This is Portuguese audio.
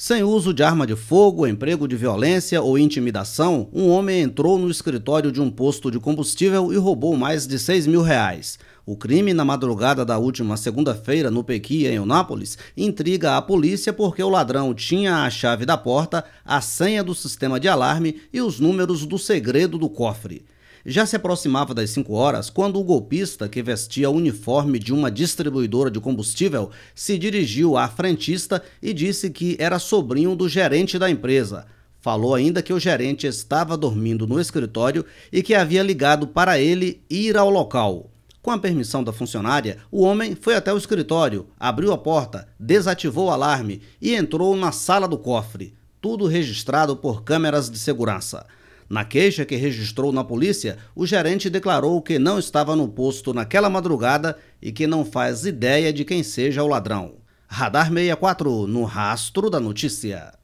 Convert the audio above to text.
Sem uso de arma de fogo, emprego de violência ou intimidação, um homem entrou no escritório de um posto de combustível e roubou mais de 6 mil reais. O crime, na madrugada da última segunda-feira no Pequi, em Eunápolis, intriga a polícia porque o ladrão tinha a chave da porta, a senha do sistema de alarme e os números do segredo do cofre. Já se aproximava das 5 horas quando o golpista, que vestia o uniforme de uma distribuidora de combustível, se dirigiu à frentista e disse que era sobrinho do gerente da empresa. Falou ainda que o gerente estava dormindo no escritório e que havia ligado para ele ir ao local. Com a permissão da funcionária, o homem foi até o escritório, abriu a porta, desativou o alarme e entrou na sala do cofre. Tudo registrado por câmeras de segurança. Na queixa que registrou na polícia, o gerente declarou que não estava no posto naquela madrugada e que não faz ideia de quem seja o ladrão. Radar 64, no rastro da notícia.